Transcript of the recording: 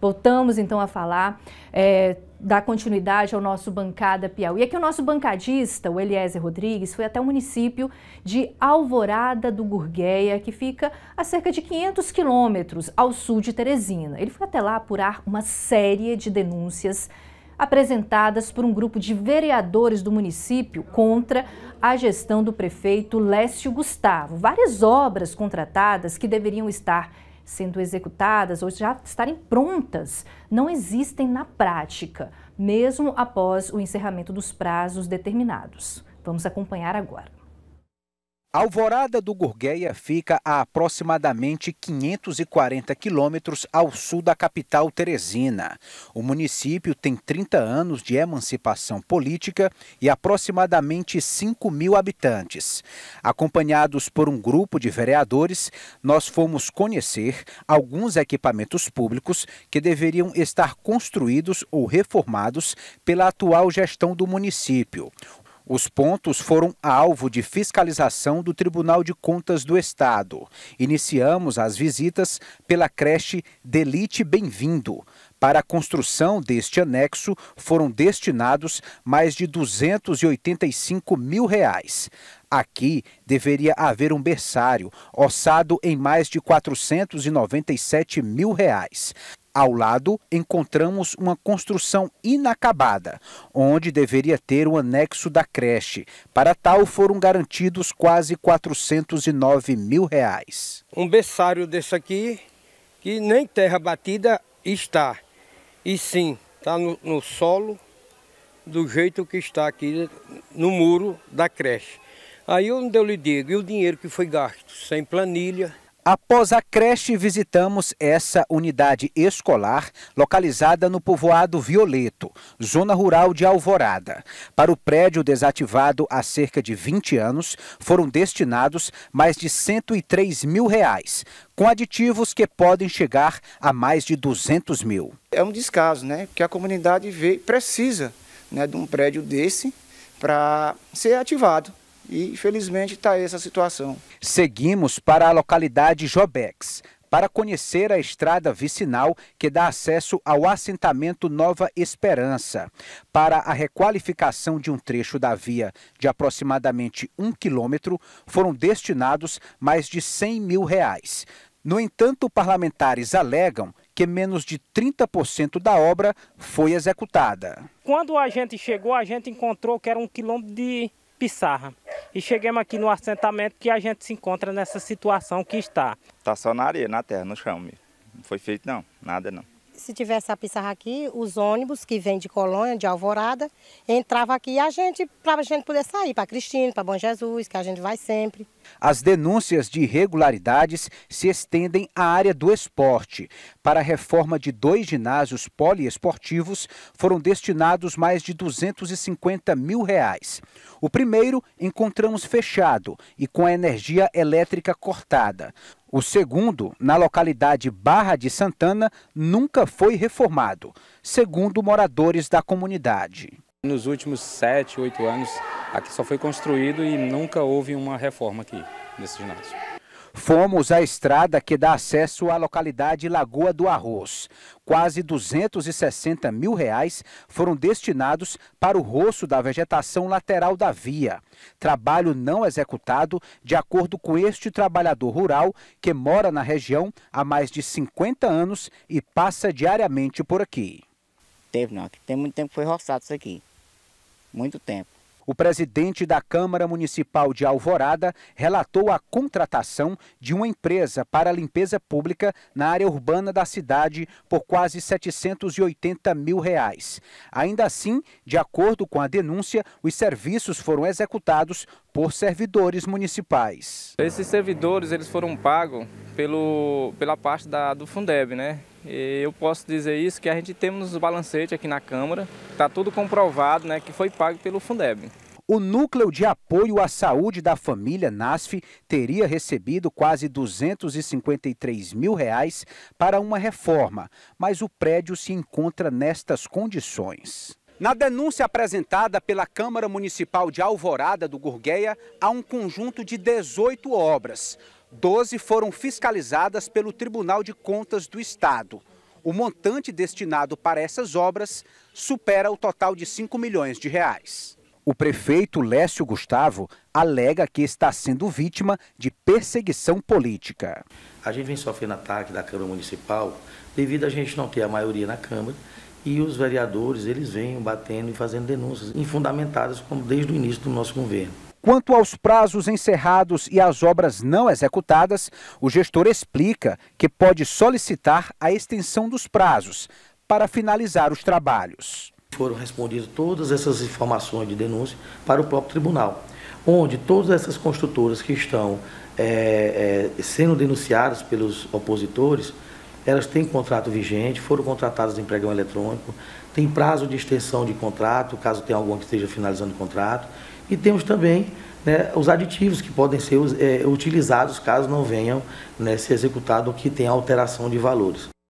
Voltamos então a falar. É, dar continuidade ao nosso Bancada Piauí. E aqui o nosso bancadista, o Eliezer Rodrigues, foi até o município de Alvorada do Gurgueia, que fica a cerca de 500 quilômetros ao sul de Teresina. Ele foi até lá apurar uma série de denúncias apresentadas por um grupo de vereadores do município contra a gestão do prefeito Lécio Gustavo. Várias obras contratadas que deveriam estar sendo executadas ou já estarem prontas não existem na prática, mesmo após o encerramento dos prazos determinados. Vamos acompanhar agora. Alvorada do Gurgueia fica a aproximadamente 540 quilômetros ao sul da capital Teresina. O município tem 30 anos de emancipação política e aproximadamente 5 mil habitantes. Acompanhados por um grupo de vereadores, nós fomos conhecer alguns equipamentos públicos que deveriam estar construídos ou reformados pela atual gestão do município. Os pontos foram alvo de fiscalização do Tribunal de Contas do Estado. Iniciamos as visitas pela creche Delite Bem-vindo. Para a construção deste anexo foram destinados mais de 285 mil reais. Aqui deveria haver um berçário, orçado em mais de 497 mil reais. Ao lado, encontramos uma construção inacabada, onde deveria ter o um anexo da creche. Para tal, foram garantidos quase 409 mil reais. Um berçário desse aqui, que nem terra batida está, e sim, está no, no solo, do jeito que está aqui no muro da creche. Aí onde eu lhe digo, e o dinheiro que foi gasto, sem planilha, Após a creche, visitamos essa unidade escolar localizada no povoado Violeto, zona rural de Alvorada. Para o prédio desativado há cerca de 20 anos, foram destinados mais de 103 mil reais, com aditivos que podem chegar a mais de 200 mil. É um descaso, né? Porque a comunidade vê, precisa né, de um prédio desse para ser ativado. E infelizmente está essa situação. Seguimos para a localidade Jobex para conhecer a estrada vicinal que dá acesso ao assentamento Nova Esperança. Para a requalificação de um trecho da via de aproximadamente um quilômetro, foram destinados mais de 100 mil reais. No entanto, parlamentares alegam que menos de 30% da obra foi executada. Quando a gente chegou, a gente encontrou que era um quilômetro de pissarra e chegamos aqui no assentamento que a gente se encontra nessa situação que está. Está só na areia, na terra, no chão. Mesmo. Não foi feito não, nada não. Se tivesse a pizarra aqui, os ônibus que vêm de Colônia, de Alvorada, entravam aqui e a gente, para a gente poder sair, para Cristina, para Bom Jesus, que a gente vai sempre. As denúncias de irregularidades se estendem à área do esporte. Para a reforma de dois ginásios poliesportivos, foram destinados mais de 250 mil reais. O primeiro encontramos fechado e com a energia elétrica cortada. O segundo, na localidade Barra de Santana, nunca foi reformado, segundo moradores da comunidade. Nos últimos sete, oito anos, aqui só foi construído e nunca houve uma reforma aqui, nesse ginásio. Fomos à estrada que dá acesso à localidade Lagoa do Arroz. Quase 260 mil reais foram destinados para o roço da vegetação lateral da via. Trabalho não executado, de acordo com este trabalhador rural que mora na região há mais de 50 anos e passa diariamente por aqui. Teve não, tem muito tempo que foi roçado isso aqui muito tempo. O presidente da Câmara Municipal de Alvorada relatou a contratação de uma empresa para limpeza pública na área urbana da cidade por quase 780 mil reais. Ainda assim, de acordo com a denúncia, os serviços foram executados por servidores municipais. Esses servidores eles foram pagos pelo, pela parte da, do Fundeb, né? Eh, eu posso dizer isso, que a gente temos os balancetes aqui na Câmara, está tudo comprovado né, que foi pago pelo Fundeb. O Núcleo de Apoio à Saúde da Família, NASF, teria recebido quase 253 mil reais para uma reforma, mas o prédio se encontra nestas condições. Na denúncia apresentada pela Câmara Municipal de Alvorada do Gurgueia, há um conjunto de 18 obras. Doze foram fiscalizadas pelo Tribunal de Contas do Estado. O montante destinado para essas obras supera o total de 5 milhões de reais. O prefeito Lécio Gustavo alega que está sendo vítima de perseguição política. A gente vem sofrendo ataque da Câmara Municipal devido a gente não ter a maioria na Câmara e os vereadores eles vêm batendo e fazendo denúncias infundamentadas como desde o início do nosso governo. Quanto aos prazos encerrados e às obras não executadas, o gestor explica que pode solicitar a extensão dos prazos para finalizar os trabalhos. Foram respondidas todas essas informações de denúncia para o próprio tribunal, onde todas essas construtoras que estão é, é, sendo denunciadas pelos opositores, elas têm contrato vigente, foram contratadas em pregão eletrônico, tem prazo de extensão de contrato, caso tenha alguma que esteja finalizando o contrato, e temos também né, os aditivos que podem ser é, utilizados caso não venham né, ser executado o que tenha alteração de valores.